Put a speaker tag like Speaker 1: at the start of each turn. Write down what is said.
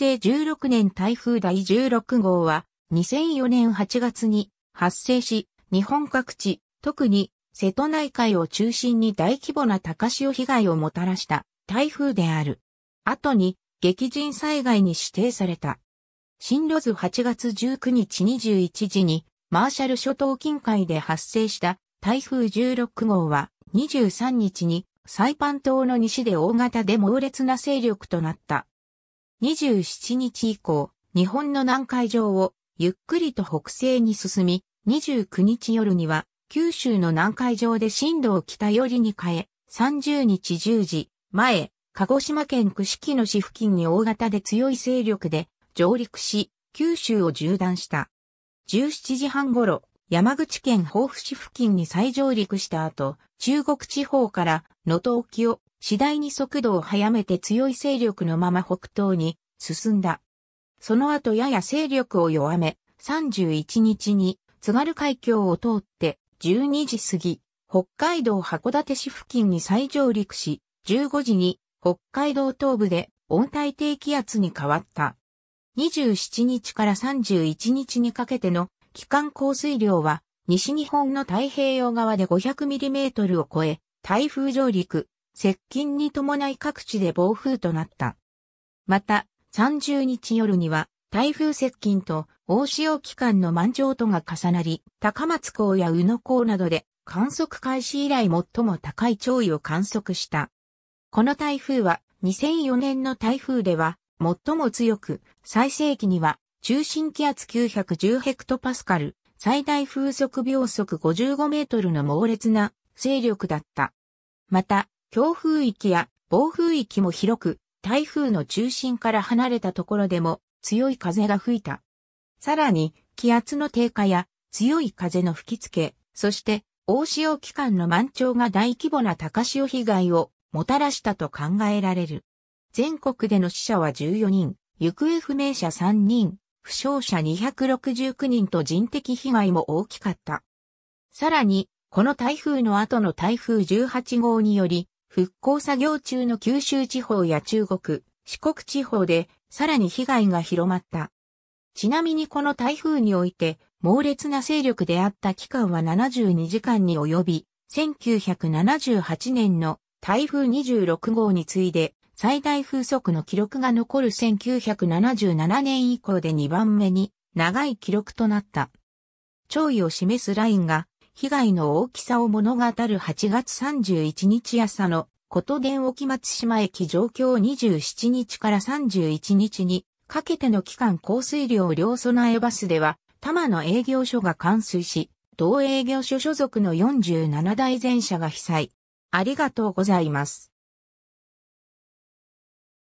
Speaker 1: 成16年台風第16号は、2004年8月に発生し、日本各地、特に瀬戸内海を中心に大規模な高潮被害をもたらした台風である。後に激甚災害に指定された。進路図8月19日21時にマーシャル諸島近海で発生した台風16号は23日にサイパン島の西で大型で猛烈な勢力となった。27日以降、日本の南海上をゆっくりと北西に進み、29日夜には九州の南海上で震度を北寄りに変え、30日10時前、鹿児島県串木野市付近に大型で強い勢力で上陸し、九州を縦断した。17時半頃、山口県防府市付近に再上陸した後、中国地方から能登沖を次第に速度を速めて強い勢力のまま北東に進んだ。その後やや勢力を弱め、31日に津軽海峡を通って12時過ぎ、北海道函館市付近に再上陸し、15時に北海道東部で温帯低気圧に変わった。27日から31日にかけての期間降水量は西日本の太平洋側で 500mm を超え、台風上陸、接近に伴い各地で暴風となった。また、30日夜には、台風接近と大潮期間の満潮とが重なり、高松港や宇野港などで観測開始以来最も高い潮位を観測した。この台風は2004年の台風では最も強く、最盛期には中心気圧910ヘクトパスカル、最大風速秒速55メートルの猛烈な勢力だった。また、強風域や暴風域も広く、台風の中心から離れたところでも強い風が吹いた。さらに、気圧の低下や強い風の吹きつけ、そして大潮期間の満潮が大規模な高潮被害をもたらしたと考えられる。全国での死者は14人、行方不明者3人、負傷者269人と人的被害も大きかった。さらに、この台風の後の台風18号により、復興作業中の九州地方や中国、四国地方でさらに被害が広まった。ちなみにこの台風において猛烈な勢力であった期間は72時間に及び、1978年の台風26号に次いで最大風速の記録が残る1977年以降で2番目に長い記録となった。潮位を示すラインが被害の大きさを物語る8月31日朝のこと電沖松島駅上京27日から31日にかけての期間降水量量備えバスでは、多摩の営業所が冠水し、同営業所所属の47台全車が被災。ありがとうございます。